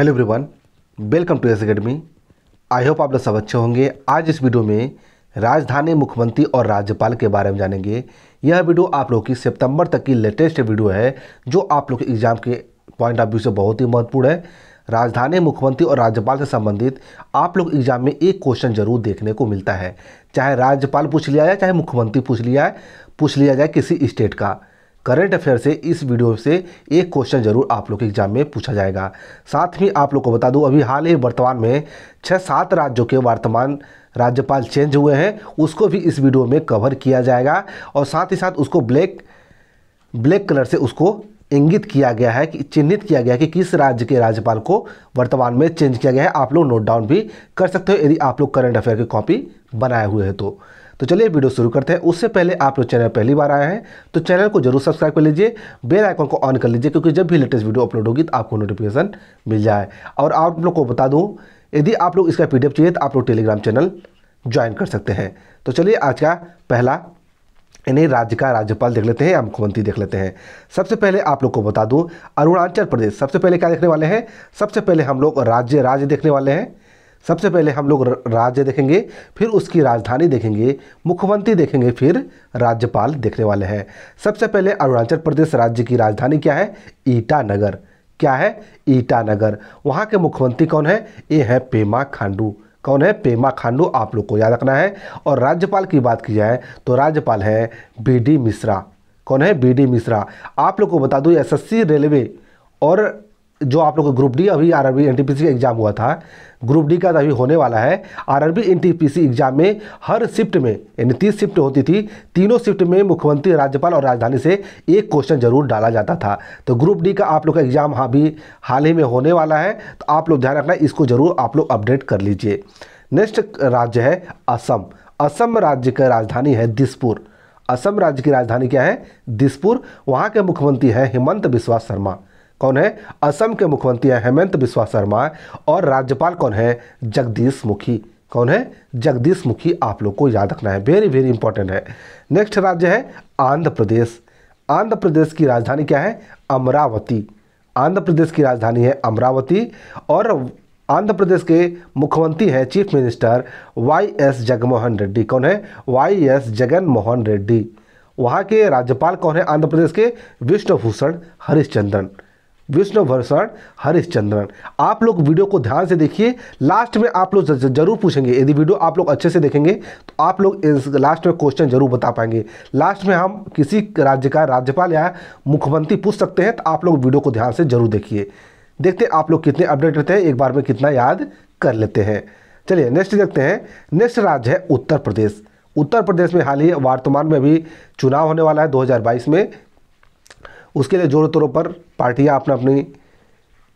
hello everyone welcome to S academy I hope आप लोग सब अच्छे होंगे आज इस वीडियो में राजधानी मुख्यमंत्री और राज्यपाल के बारे में जानेंगे यह वीडियो आप लोग की सितंबर तक की लेटेस्ट वीडियो है जो आप लोग के एग्ज़ाम के पॉइंट ऑफ व्यू से बहुत ही महत्वपूर्ण है राजधानी मुख्यमंत्री और राज्यपाल से संबंधित आप लोग एग्जाम में एक क्वेश्चन जरूर देखने को मिलता है चाहे राज्यपाल पूछ लिया जाए चाहे मुख्यमंत्री पूछ लिया जाए पूछ लिया जाए किसी स्टेट का करंट अफेयर से इस वीडियो से एक क्वेश्चन जरूर आप लोग के एग्जाम में पूछा जाएगा साथ में आप लोग को बता दूं अभी हाल ही वर्तमान में छः सात राज्यों के वर्तमान राज्यपाल चेंज हुए हैं उसको भी इस वीडियो में कवर किया जाएगा और साथ ही साथ उसको ब्लैक ब्लैक कलर से उसको इंगित किया गया है कि चिन्हित किया गया है कि किस राज्य के राज्यपाल को वर्तमान में चेंज किया गया है आप लोग नोट डाउन भी कर सकते हो यदि आप लोग करंट अफेयर की कॉपी बनाए हुए हैं तो तो चलिए वीडियो शुरू करते हैं उससे पहले आप लोग चैनल पहली बार आए हैं तो चैनल को जरूर सब्सक्राइब कर लीजिए बेल आइकॉन को ऑन कर लीजिए क्योंकि जब भी लेटेस्ट वीडियो अपलोड होगी तो आपको नोटिफिकेशन मिल जाए और आप लोग को बता दूँ यदि आप लोग इसका पी चाहिए तो आप लोग टेलीग्राम चैनल ज्वाइन कर सकते हैं तो चलिए आज का पहला यानी राज्य का राज्यपाल देख लेते हैं या मुख्यमंत्री देख लेते हैं सबसे पहले आप लोग को बता दूं अरुणाचल प्रदेश सबसे पहले क्या देखने वाले हैं सबसे पहले हम लोग राज्य राज्य देखने वाले हैं सबसे पहले हम लोग राज्य देखेंगे फिर उसकी राजधानी देखेंगे मुख्यमंत्री देखेंगे फिर राज्यपाल देखने वाले हैं सबसे पहले अरुणाचल प्रदेश राज्य की राजधानी क्या है ईटानगर क्या है ईटानगर वहाँ के मुख्यमंत्री कौन है ये है पेमा खांडू कौन है पेमा खांडू आप लोग को याद रखना है और राज्यपाल की बात की जाए तो राज्यपाल है बी डी मिश्रा कौन है बी डी मिश्रा आप लोग को बता दूँ एसएससी रेलवे और जो आप लोग ग्रुप डी अभी आर आरआरबी एनटीपीसी का एग्ज़ाम हुआ था ग्रुप डी का तो अभी होने वाला है आरआरबी एनटीपीसी एग्ज़ाम में हर शिफ्ट में यानी तीस शिफ्ट होती थी तीनों शिफ्ट में मुख्यमंत्री राज्यपाल और राजधानी से एक क्वेश्चन जरूर डाला जाता था तो ग्रुप डी का आप लोग का एग्ज़ाम हाँ अभी हाल ही में होने वाला है तो आप लोग ध्यान रखना इसको ज़रूर आप लोग अपडेट कर लीजिए नेक्स्ट राज्य है असम असम राज्य का राजधानी है दिसपुर असम राज्य की राजधानी क्या है दिसपुर वहाँ के मुख्यमंत्री हैं हेमंत बिस्वा शर्मा कौन है असम के मुख्यमंत्री हैं हेमंत बिस्वा शर्मा और राज्यपाल कौन है जगदीश मुखी कौन है जगदीश मुखी आप लोग को याद रखना है वेरी वेरी इंपॉर्टेंट है नेक्स्ट राज्य है आंध्र प्रदेश आंध्र प्रदेश की राजधानी क्या है अमरावती आंध्र प्रदेश की राजधानी है अमरावती और आंध्र प्रदेश के मुख्यमंत्री हैं chief minister Y S Jaganmohan Reddy कौन है वाई एस जगन मोहन रेड्डी वहाँ के राज्यपाल कौन है आंध्र प्रदेश के विष्णुभूषण हरिश्चंद्रन विष्णु भरसण हरिश्चंद्रन आप लोग वीडियो को ध्यान से देखिए लास्ट में आप लोग जरूर पूछेंगे यदि वीडियो आप लोग अच्छे से देखेंगे तो आप लोग लास्ट में क्वेश्चन जरूर बता पाएंगे लास्ट में हम किसी राज्य का राज्यपाल या मुख्यमंत्री पूछ सकते हैं तो आप लोग वीडियो को ध्यान से जरूर देखिए देखते हैं आप लोग कितने अपडेट रहते हैं एक बार में कितना याद कर लेते हैं चलिए नेक्स्ट देखते हैं नेक्स्ट राज्य है उत्तर प्रदेश उत्तर प्रदेश में हाल ही वर्तमान में भी चुनाव होने वाला है 2022 में उसके लिए ज़ोरों तोरों पर पार्टियाँ अपना अपनी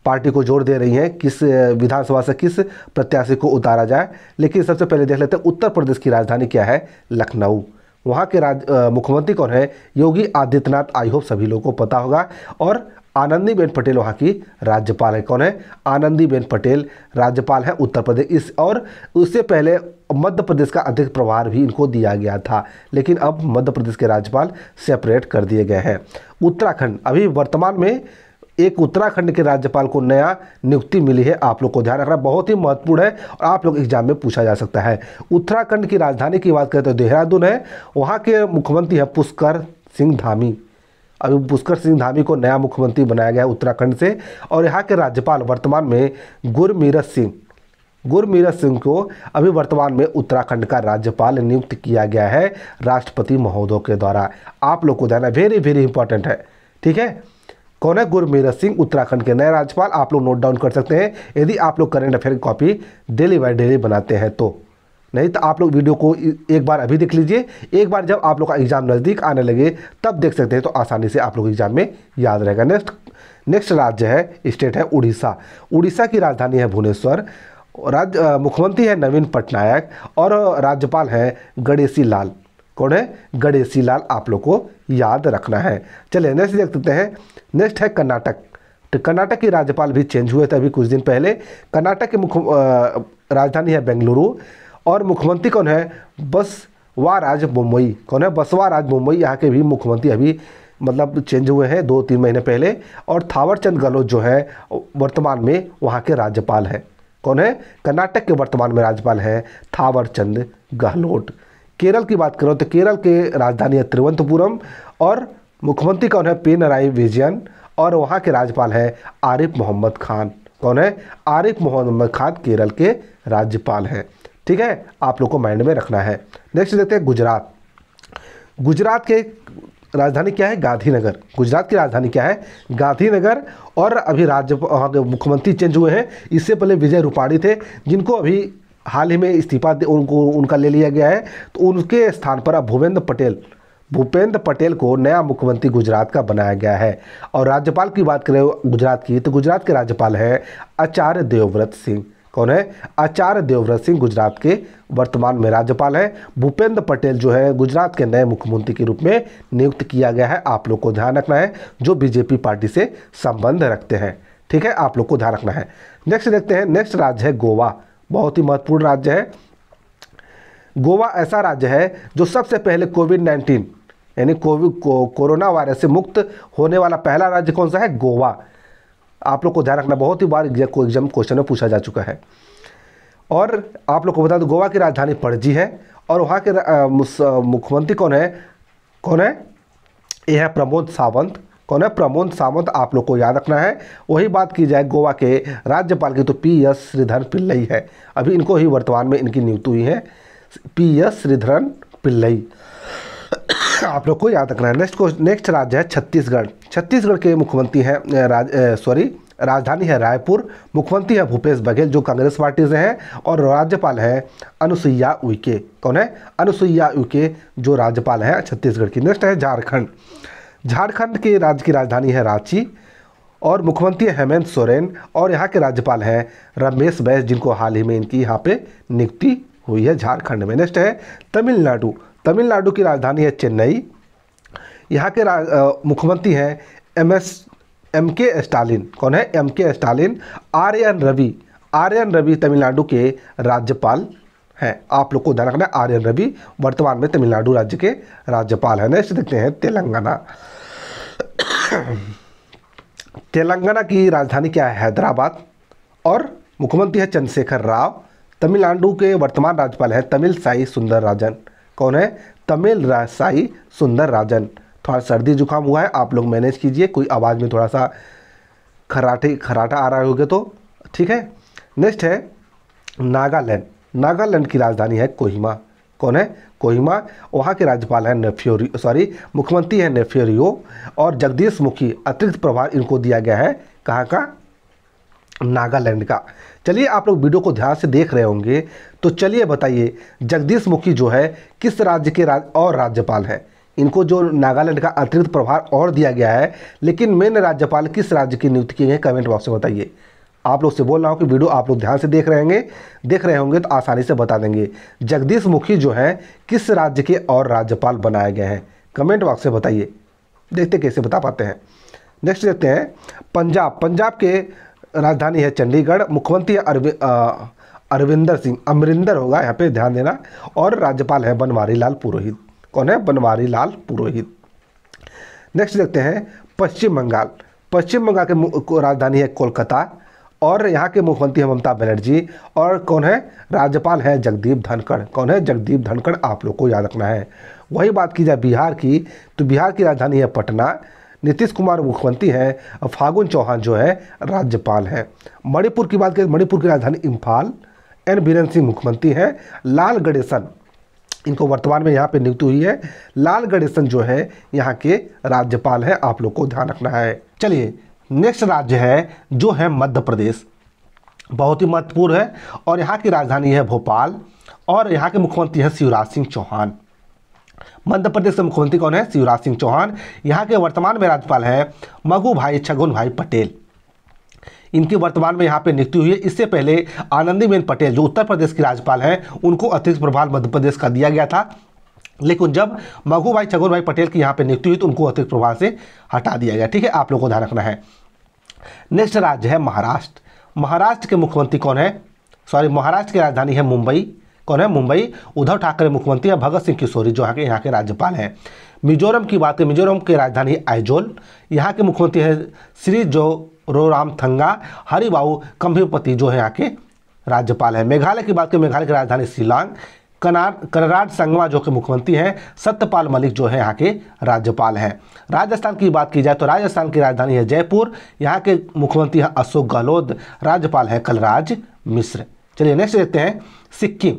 पार्टी को जोर दे रही हैं किस विधानसभा से किस प्रत्याशी को उतारा जाए लेकिन सबसे पहले देख लेते हैं उत्तर प्रदेश की राजधानी क्या है लखनऊ वहाँ के राज मुख्यमंत्री कौन है योगी आदित्यनाथ आई होप सभी लोगों को पता होगा और आनंदीबेन पटेल वहाँ की राज्यपाल है कौन है आनंदीबेन पटेल राज्यपाल है उत्तर प्रदेश इस और उससे पहले मध्य प्रदेश का अधिक प्रभार भी इनको दिया गया था लेकिन अब मध्य प्रदेश के राज्यपाल सेपरेट कर दिए गए हैं उत्तराखंड अभी वर्तमान में एक उत्तराखंड के राज्यपाल को नया नियुक्ति मिली है आप लोग को ध्यान रखना बहुत ही महत्वपूर्ण है और आप लोग एग्जाम में पूछा जा सकता है उत्तराखंड की राजधानी की बात करें तो देहरादून है वहाँ के मुख्यमंत्री हैं पुष्कर सिंह धामी अभी पुष्कर सिंह धामी को नया मुख्यमंत्री बनाया गया उत्तराखंड से और यहाँ के राज्यपाल वर्तमान में गुरमीरत सिंह गुरमीरत सिंह को अभी वर्तमान में उत्तराखंड का राज्यपाल नियुक्त किया गया है राष्ट्रपति महोदय के द्वारा आप लोग को जाना वेरी वेरी इंपॉर्टेंट है ठीक है कौन है गुरमीरत सिंह उत्तराखंड के नए राज्यपाल आप लोग नोट डाउन कर सकते हैं यदि आप लोग करेंट अफेयर की कॉपी डेली बाय डेली बनाते हैं तो नहीं तो आप लोग वीडियो को एक बार अभी देख लीजिए एक बार जब आप लोग का एग्ज़ाम नज़दीक आने लगे तब देख सकते हैं तो आसानी से आप लोग एग्ज़ाम में याद रहेगा नेक्स्ट नेक्स्ट राज्य है स्टेट है उड़ीसा उड़ीसा की राजधानी है भुवनेश्वर राज्य मुख्यमंत्री है नवीन पटनायक और राज्यपाल हैं गणेशी लाल कौन है गणेशी लाल आप लोग को याद रखना है चलिए नेक्स्ट देख सकते हैं नेक्स्ट है कर्नाटक तो कर्नाटक के राज्यपाल भी चेंज हुए थे अभी कुछ दिन पहले कर्नाटक के मुख्य राजधानी है बेंगलुरु और मुख्यमंत्री कौन है बसवा राज मुंबई कौन है बसवा राज मुंबई यहाँ के भी मुख्यमंत्री अभी मतलब चेंज हुए हैं दो तीन महीने पहले और थावरचंद गहलोत जो है वर्तमान में वहाँ के राज्यपाल हैं कौन है कर्नाटक के वर्तमान में राज्यपाल हैं थावरचंद गहलोत केरल की बात करो तो केरल के राजधानी है तिरुवंतपुरम और मुख्यमंत्री कौन है पेनराई विजयन और वहाँ के राज्यपाल हैं आरिफ मोहम्मद खान कौन है आरिफ मोहम्मद खान केरल के राज्यपाल हैं ठीक है आप लोग को माइंड में रखना है नेक्स्ट देखते हैं गुजरात गुजरात के राजधानी क्या है गांधीनगर गुजरात की राजधानी क्या है गांधीनगर और अभी राज्य मुख्यमंत्री चेंज हुए हैं इससे पहले विजय रूपाणी थे जिनको अभी हाल ही में इस्तीफा उनको उनका ले लिया गया है तो उनके स्थान पर अब भूपेंद्र पटेल भूपेंद्र पटेल को नया मुख्यमंत्री गुजरात का बनाया गया है और राज्यपाल की बात करें गुजरात की तो गुजरात के राज्यपाल हैं आचार्य देवव्रत सिंह कौन है आचार्य देवव्रत सिंह गुजरात के वर्तमान में राज्यपाल हैं भूपेंद्र पटेल जो है गुजरात के नए मुख्यमंत्री के रूप में नियुक्त किया गया है आप लोग को ध्यान रखना है जो बीजेपी पार्टी से संबंध रखते हैं ठीक है आप लोग को ध्यान रखना है नेक्स्ट देखते हैं नेक्स्ट राज्य है गोवा बहुत ही महत्वपूर्ण राज्य है गोवा ऐसा राज्य है जो सबसे पहले कोविड नाइन्टीन यानी कोविड कोरोना वायरस से मुक्त होने वाला पहला राज्य कौन सा है गोवा आप लोग को ध्यान रखना बहुत ही बार एग्जाम क्वेश्चन में पूछा जा चुका है और आप लोग को बता दो गोवा की राजधानी पणजी है और वहाँ के मुख्यमंत्री कौन है कौन है ये है प्रमोद सावंत कौन है प्रमोद सावंत आप लोग को याद रखना है वही बात की जाए गोवा के राज्यपाल की तो पी एस श्रीधरन पिल्लई है अभी इनको ही वर्तमान में इनकी नियुक्ति हुई है पी एस श्रीधरन पिल्लई आप लोग को याद रखना है नेक्स्ट क्वेश्चन नेक्स्ट राज्य है छत्तीसगढ़ छत्तीसगढ़ के मुख्यमंत्री हैं राज सॉरी राजधानी है रायपुर मुख्यमंत्री है भूपेश बघेल जो कांग्रेस पार्टी से हैं और राज्यपाल हैं अनुसुईया उइके कौन है अनुसुईया उइके जो राज्यपाल हैं छत्तीसगढ़ की नेक्स्ट है झारखंड झारखंड के राज्य की राजधानी है रांची और मुख्यमंत्री हेमंत सोरेन और यहाँ के राज्यपाल हैं रमेश बैस जिनको हाल ही में इनकी यहाँ पे नियुक्ति हुई है झारखंड में नेक्स्ट है तमिलनाडु तमिलनाडु की राजधानी है चेन्नई यहाँ के मुख्यमंत्री हैं M S M K Stalin कौन है M K Stalin R N Ravi R N Ravi Tamil Nadu के राज्यपाल हैं आप लोग को ध्यान रखना आर एन रवि वर्तमान में तमिलनाडु राज्य के राज्यपाल हैं नेक्स्ट देखते हैं तेलंगाना तेलंगाना की राजधानी क्या है हैदराबाद और मुख्यमंत्री है चंद्रशेखर राव तमिलनाडु के वर्तमान राज्यपाल हैं तमिल साई सुंदर राजन कौन है तमिल साई सुंदर राजन थोड़ा सर्दी जुकाम हुआ है आप लोग मैनेज कीजिए कोई आवाज़ में थोड़ा सा खराटे खराटा आ रहा होगा तो ठीक है नेक्स्ट है नागालैंड नागालैंड की राजधानी है कोहिमा कौन है कोहिमा वहाँ के राज्यपाल हैं नेफ्योरियो सॉरी मुख्यमंत्री हैं नेफ्योरियो और जगदीश मुखी अतिरिक्त प्रभार इनको दिया गया है कहाँ का नागालैंड का चलिए आप लोग वीडियो को ध्यान से देख रहे होंगे तो चलिए बताइए जगदीश मुखी जो है किस राज्य के राज और राज्यपाल हैं इनको जो नागालैंड का अतिरिक्त प्रभार और दिया गया है लेकिन मेन राज्यपाल किस राज्य की नियुक्ति किए हैं कमेंट बॉक्स में बताइए आप लोग से बोल रहा हूँ कि वीडियो आप लोग ध्यान से देख रहे होंगे देख रहे होंगे तो आसानी से बता देंगे जगदीश मुखी जो है किस राज्य के और राज्यपाल बनाए गए हैं कमेंट बॉक्स में बताइए देखते कैसे बता पाते हैं नेक्स्ट देखते हैं पंजाब पंजाब के राजधानी है चंडीगढ़ मुख्यमंत्री अरविंद अरविंदर सिंह अमरिंदर होगा यहाँ पे ध्यान देना और राज्यपाल है बनवारी लाल पुरोहित कौन है बनवारी लाल पुरोहित नेक्स्ट देखते हैं पश्चिम बंगाल पश्चिम बंगाल के राजधानी है कोलकाता और यहाँ के मुख्यमंत्री है ममता बनर्जी और कौन है राज्यपाल है जगदीप धनखड़ कौन है जगदीप धनखड़ आप लोग को याद रखना है वही बात की जाए बिहार की तो बिहार की राजधानी है पटना नीतीश कुमार मुख्यमंत्री हैं फागुन चौहान जो है राज्यपाल हैं मणिपुर की बात करें मणिपुर की राजधानी इम्फाल एन बीरन सिंह मुख्यमंत्री हैं लाल गणेशन इनको वर्तमान में यहाँ पे नियुक्ति हुई है लाल गणेशन जो है यहाँ के राज्यपाल हैं आप लोग को ध्यान रखना है चलिए नेक्स्ट राज्य है जो है मध्य प्रदेश बहुत ही महत्वपूर्ण है और यहाँ की राजधानी है भोपाल और यहाँ के मुख्यमंत्री हैं शिवराज सिंह चौहान मध्य प्रदेश के मुख्यमंत्री कौन है शिवराज सिंह चौहान यहाँ के वर्तमान में राज्यपाल है मघु भाई छगुन भाई पटेल इनकी वर्तमान में यहाँ पे नियुक्ति हुई है इससे पहले आनंदीबेन पटेल जो उत्तर प्रदेश की राज्यपाल हैं उनको अतिरिक्त प्रभार मध्य प्रदेश का दिया गया था लेकिन जब मघु भाई छगुन भाई पटेल की यहाँ पर नियुक्ति हुई तो उनको अतिरिक्त प्रभार से हटा दिया गया ठीक है आप लोगों को ध्यान रखना है नेक्स्ट राज्य है महाराष्ट्र महाराष्ट्र के मुख्यमंत्री कौन है सॉरी महाराष्ट्र की राजधानी है मुंबई कौन है मुंबई उद्धव ठाकरे मुख्यमंत्री है भगत सिंह किशोरी जो यहाँ के यहाँ के राज्यपाल हैं मिजोरम की बात है मिजोरम की राजधानी आइजोल यहाँ के मुख्यमंत्री है श्री जो रोराम थंगा हरिबाऊ कंभीपति जो है यहाँ के राज्यपाल है मेघालय की बात करें मेघालय की राजधानी शिलांग कनार कनराड संगमा जो के मुख्यमंत्री हैं सत्यपाल मलिक जो है यहाँ के राज्यपाल हैं राजस्थान की बात की जाए तो राजस्थान की राजधानी है जयपुर यहाँ के मुख्यमंत्री हैं अशोक गहलोत राज्यपाल हैं कलराज मिश्र चलिए नेक्स्ट देखते हैं सिक्किम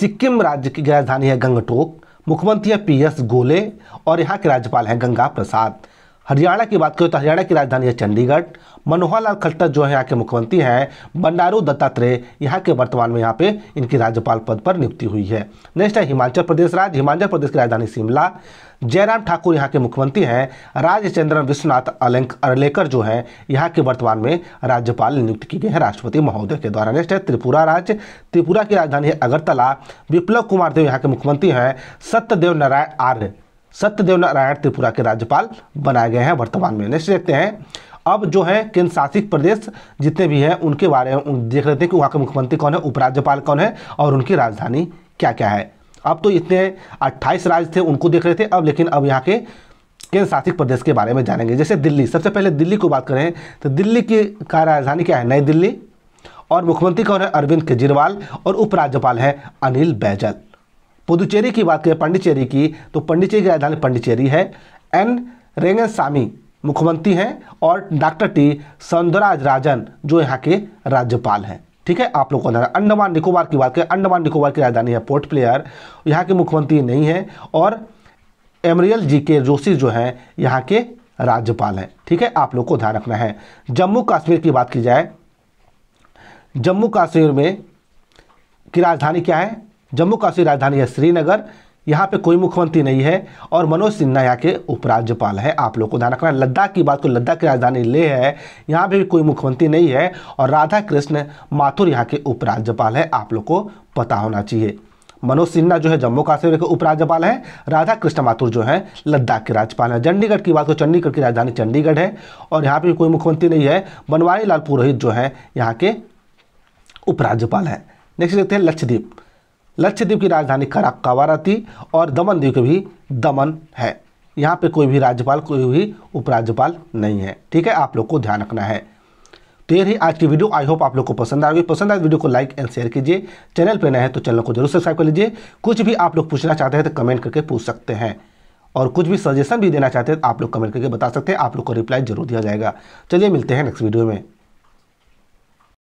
सिक्किम राज्य की राजधानी है गंगटोक मुख्यमंत्री है पी एस गोले और यहाँ के राज्यपाल हैं गंगा प्रसाद हरियाणा की बात करें तो हरियाणा की राजधानी है चंडीगढ़ मनोहर लाल खट्टर जो है यहाँ के मुख्यमंत्री हैं बंडारू दत्तात्रेय यहाँ के वर्तमान में यहाँ पे इनकी राज्यपाल पद पर नियुक्ति हुई है नेक्स्ट है हिमाचल प्रदेश राज्य हिमाचल प्रदेश की राजधानी शिमला जयराम ठाकुर यहाँ के मुख्यमंत्री हैं राजचंद्रन विश्वनाथ अलंक अरलेकर जो हैं यहाँ के वर्तमान में राज्यपाल नियुक्त की गए हैं राष्ट्रपति महोदय के द्वारा नेक्स्ट है त्रिपुरा राज्य त्रिपुरा की राजधानी है अगरतला विप्लव कुमार देव यहाँ के मुख्यमंत्री हैं सत्यदेव नारायण आर्य सत्यदेव नारायण त्रिपुरा के राज्यपाल बनाए गए हैं वर्तमान में नेक्स्ट देखते हैं अब जो है केंद्र शासित प्रदेश जितने भी हैं उनके बारे में देख लेते हैं कि वहाँ के मुख्यमंत्री कौन है उपराज्यपाल कौन है और उनकी राजधानी क्या क्या है अब तो इतने 28 राज्य थे उनको देख रहे थे अब लेकिन अब यहाँ के केंद्र शासित प्रदेश के बारे में जानेंगे जैसे दिल्ली सबसे पहले दिल्ली को बात करें तो दिल्ली की का राजधानी क्या है नई दिल्ली और मुख्यमंत्री कौन है अरविंद केजरीवाल और उपराज्यपाल हैं अनिल बैजल पुदुचेरी की बात करें पंडिचेरी की तो पंडिचेरी की राजधानी पंडिचेरी है एन सामी मुख्यमंत्री हैं और डॉक्टर टी सौंदराज राजन जो यहाँ के राज्यपाल हैं ठीक है आप लोगों को ध्यान अंडमान निकोबार की बात करें अंडमान निकोबार की राजधानी है पोर्ट प्लेयर यहाँ के मुख्यमंत्री नहीं है और एमरियल जी के जोशी जो हैं यहाँ के राज्यपाल हैं ठीक है आप लोग को ध्यान रखना है जम्मू कश्मीर की बात की जाए जम्मू कश्मीर में की राजधानी क्या है जम्मू काश्मीर राजधानी है श्रीनगर यहाँ पे कोई मुख्यमंत्री नहीं है और मनोज सिन्हा यहाँ के उपराज्यपाल है आप लोग को ध्यान रखना लद्दाख की बात को लद्दाख की राजधानी ले है यहाँ पे भी कोई मुख्यमंत्री नहीं है और राधा कृष्ण माथुर यहाँ के उपराज्यपाल है आप लोग को पता होना चाहिए मनोज सिन्हा जो है जम्मू काश्मीर के उपराज्यपाल हैं राधा कृष्ण माथुर जो है लद्दाख के राज्यपाल हैं चंडीगढ़ की बात को चंडीगढ़ की राजधानी चंडीगढ़ है और यहाँ पर भी कोई मुख्यमंत्री नहीं है बनवारी लाल पुरोहित जो है यहाँ के उपराज्यपाल हैं नेक्स्ट देखते हैं लक्षद्वीप लक्षद्वीप की राजधानी काराकावारा थी और दमनद्वीप द्वीप भी दमन है यहाँ पे कोई भी राज्यपाल कोई भी उपराज्यपाल नहीं है ठीक है आप लोग को ध्यान रखना है तो ये रही आज की वीडियो आई होप आप लोग को पसंद आएगी पसंद आए तो वीडियो को लाइक एंड शेयर कीजिए चैनल पर नए हैं तो चैनल को जरूर सब्सक्राइब कर लीजिए कुछ भी आप लोग पूछना चाहते हैं तो कमेंट करके पूछ सकते हैं और कुछ भी सजेशन भी देना चाहते हैं तो आप लोग कमेंट करके बता सकते हैं आप लोग को रिप्लाई जरूर दिया जाएगा चलिए मिलते हैं नेक्स्ट वीडियो में